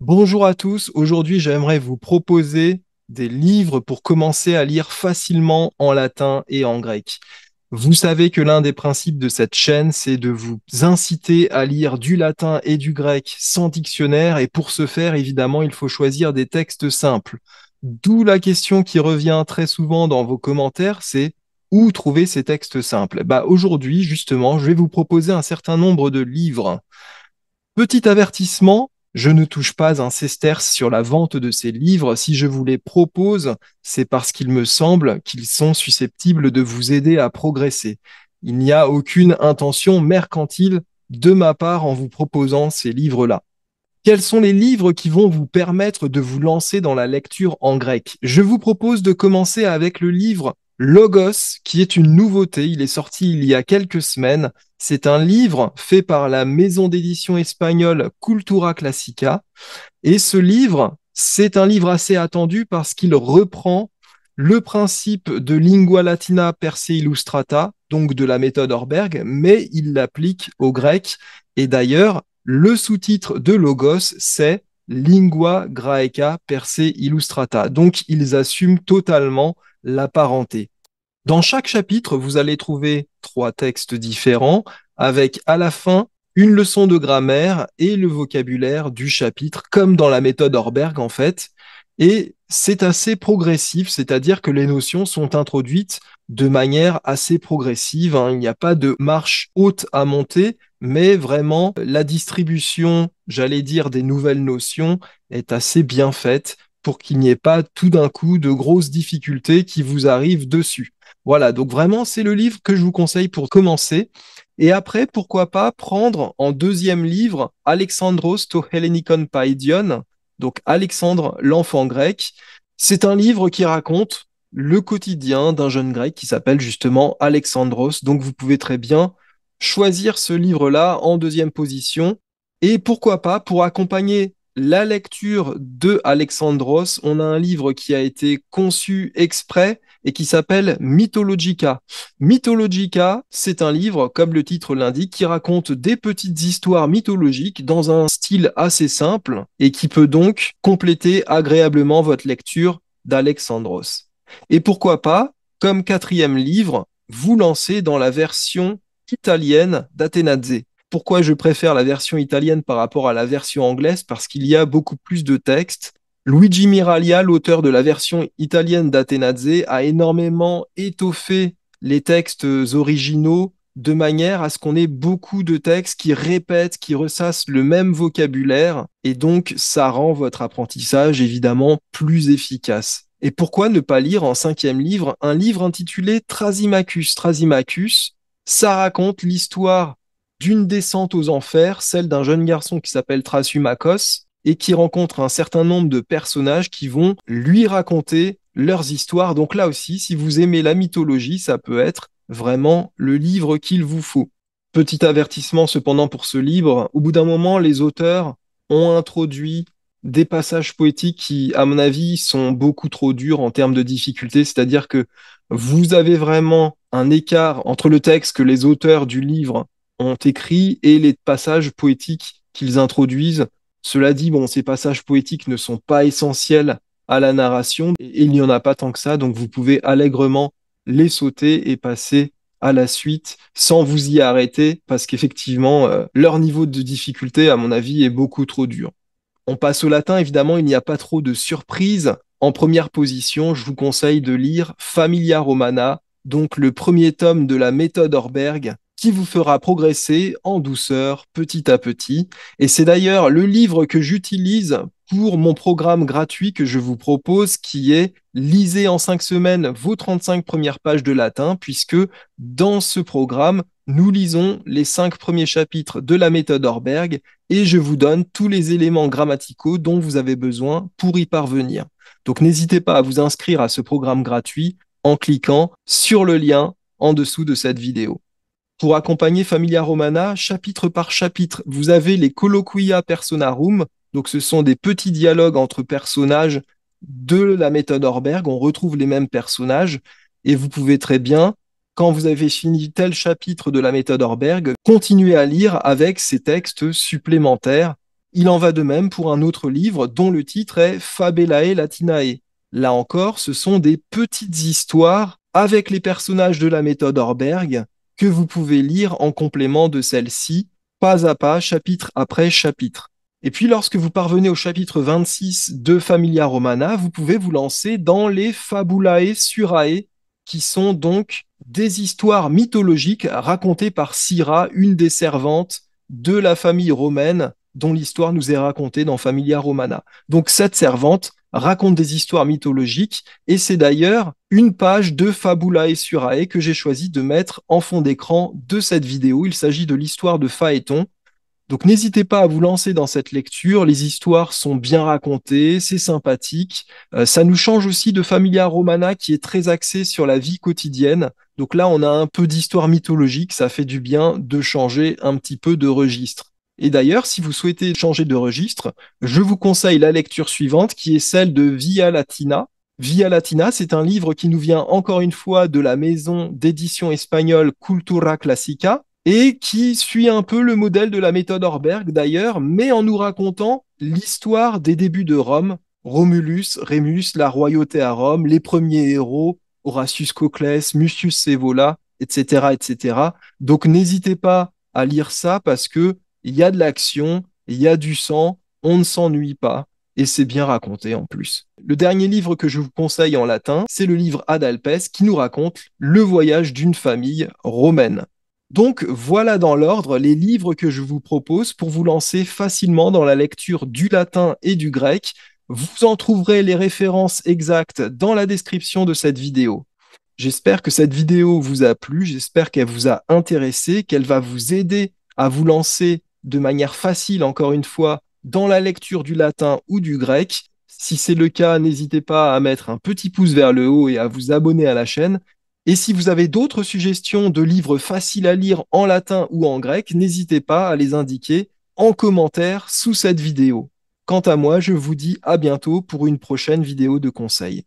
Bonjour à tous, aujourd'hui j'aimerais vous proposer des livres pour commencer à lire facilement en latin et en grec. Vous savez que l'un des principes de cette chaîne, c'est de vous inciter à lire du latin et du grec sans dictionnaire, et pour ce faire, évidemment, il faut choisir des textes simples. D'où la question qui revient très souvent dans vos commentaires, c'est où trouver ces textes simples bah, Aujourd'hui, justement, je vais vous proposer un certain nombre de livres. Petit avertissement, je ne touche pas un sesterce sur la vente de ces livres. Si je vous les propose, c'est parce qu'il me semble qu'ils sont susceptibles de vous aider à progresser. Il n'y a aucune intention mercantile de ma part en vous proposant ces livres-là. Quels sont les livres qui vont vous permettre de vous lancer dans la lecture en grec Je vous propose de commencer avec le livre Logos, qui est une nouveauté. Il est sorti il y a quelques semaines. C'est un livre fait par la maison d'édition espagnole Cultura Classica. Et ce livre, c'est un livre assez attendu parce qu'il reprend le principe de lingua latina per se illustrata, donc de la méthode Orberg, mais il l'applique au grec. Et d'ailleurs, le sous-titre de Logos, c'est Lingua Graeca per se illustrata. Donc, ils assument totalement la parenté. Dans chaque chapitre, vous allez trouver trois textes différents avec à la fin une leçon de grammaire et le vocabulaire du chapitre, comme dans la méthode Orberg en fait. Et c'est assez progressif, c'est-à-dire que les notions sont introduites de manière assez progressive. Hein. Il n'y a pas de marche haute à monter, mais vraiment la distribution, j'allais dire, des nouvelles notions est assez bien faite pour qu'il n'y ait pas tout d'un coup de grosses difficultés qui vous arrivent dessus. Voilà, donc vraiment, c'est le livre que je vous conseille pour commencer. Et après, pourquoi pas prendre en deuxième livre Alexandros to Hellenikon Paidion, donc Alexandre l'enfant grec. C'est un livre qui raconte le quotidien d'un jeune grec qui s'appelle justement Alexandros. Donc vous pouvez très bien choisir ce livre-là en deuxième position. Et pourquoi pas, pour accompagner la lecture de Alexandros, on a un livre qui a été conçu exprès et qui s'appelle Mythologica. Mythologica, c'est un livre, comme le titre l'indique, qui raconte des petites histoires mythologiques dans un style assez simple et qui peut donc compléter agréablement votre lecture d'Alexandros. Et pourquoi pas, comme quatrième livre, vous lancer dans la version italienne d'Athénazée. Pourquoi je préfère la version italienne par rapport à la version anglaise Parce qu'il y a beaucoup plus de textes. Luigi Miraglia, l'auteur de la version italienne d'Atenazze, a énormément étoffé les textes originaux de manière à ce qu'on ait beaucoup de textes qui répètent, qui ressassent le même vocabulaire, et donc ça rend votre apprentissage évidemment plus efficace. Et pourquoi ne pas lire en cinquième livre un livre intitulé Trasimachus Trasimachus, ça raconte l'histoire d'une descente aux enfers, celle d'un jeune garçon qui s'appelle Trasumakos et qui rencontre un certain nombre de personnages qui vont lui raconter leurs histoires. Donc là aussi, si vous aimez la mythologie, ça peut être vraiment le livre qu'il vous faut. Petit avertissement cependant pour ce livre, au bout d'un moment, les auteurs ont introduit des passages poétiques qui, à mon avis, sont beaucoup trop durs en termes de difficulté, c'est-à-dire que vous avez vraiment un écart entre le texte que les auteurs du livre ont écrit et les passages poétiques qu'ils introduisent. Cela dit, bon, ces passages poétiques ne sont pas essentiels à la narration et il n'y en a pas tant que ça, donc vous pouvez allègrement les sauter et passer à la suite sans vous y arrêter parce qu'effectivement, euh, leur niveau de difficulté, à mon avis, est beaucoup trop dur. On passe au latin, évidemment, il n'y a pas trop de surprises. En première position, je vous conseille de lire Familia Romana, donc le premier tome de la méthode Orberg, qui vous fera progresser en douceur, petit à petit. Et c'est d'ailleurs le livre que j'utilise pour mon programme gratuit que je vous propose, qui est Lisez en cinq semaines vos 35 premières pages de latin, puisque dans ce programme, nous lisons les cinq premiers chapitres de la méthode Orberg et je vous donne tous les éléments grammaticaux dont vous avez besoin pour y parvenir. Donc n'hésitez pas à vous inscrire à ce programme gratuit en cliquant sur le lien en dessous de cette vidéo pour accompagner Familia Romana chapitre par chapitre. Vous avez les colloquia personarum, donc ce sont des petits dialogues entre personnages de la méthode Orberg, on retrouve les mêmes personnages, et vous pouvez très bien, quand vous avez fini tel chapitre de la méthode Orberg, continuer à lire avec ces textes supplémentaires. Il en va de même pour un autre livre dont le titre est Fabelae Latinae. Là encore, ce sont des petites histoires avec les personnages de la méthode Orberg que vous pouvez lire en complément de celle-ci, pas à pas, chapitre après chapitre. Et puis lorsque vous parvenez au chapitre 26 de Familia Romana, vous pouvez vous lancer dans les Fabulae Surae, qui sont donc des histoires mythologiques racontées par Syrah, une des servantes de la famille romaine dont l'histoire nous est racontée dans Familia Romana. Donc cette servante raconte des histoires mythologiques, et c'est d'ailleurs une page de Fabulae Surae que j'ai choisi de mettre en fond d'écran de cette vidéo. Il s'agit de l'histoire de Phaéton. Donc n'hésitez pas à vous lancer dans cette lecture, les histoires sont bien racontées, c'est sympathique, euh, ça nous change aussi de Familia Romana qui est très axé sur la vie quotidienne. Donc là on a un peu d'histoire mythologique, ça fait du bien de changer un petit peu de registre. Et d'ailleurs, si vous souhaitez changer de registre, je vous conseille la lecture suivante qui est celle de Via Latina. Via Latina, c'est un livre qui nous vient encore une fois de la maison d'édition espagnole Cultura Classica et qui suit un peu le modèle de la méthode Orberg d'ailleurs, mais en nous racontant l'histoire des débuts de Rome, Romulus, Rémus, la royauté à Rome, les premiers héros, Horatius Coclès, Mucius Cévola, etc., etc. Donc n'hésitez pas à lire ça parce que il y a de l'action, il y a du sang, on ne s'ennuie pas. Et c'est bien raconté en plus. Le dernier livre que je vous conseille en latin, c'est le livre Adalpes qui nous raconte le voyage d'une famille romaine. Donc voilà dans l'ordre les livres que je vous propose pour vous lancer facilement dans la lecture du latin et du grec. Vous en trouverez les références exactes dans la description de cette vidéo. J'espère que cette vidéo vous a plu, j'espère qu'elle vous a intéressé, qu'elle va vous aider à vous lancer de manière facile, encore une fois, dans la lecture du latin ou du grec. Si c'est le cas, n'hésitez pas à mettre un petit pouce vers le haut et à vous abonner à la chaîne. Et si vous avez d'autres suggestions de livres faciles à lire en latin ou en grec, n'hésitez pas à les indiquer en commentaire sous cette vidéo. Quant à moi, je vous dis à bientôt pour une prochaine vidéo de conseils.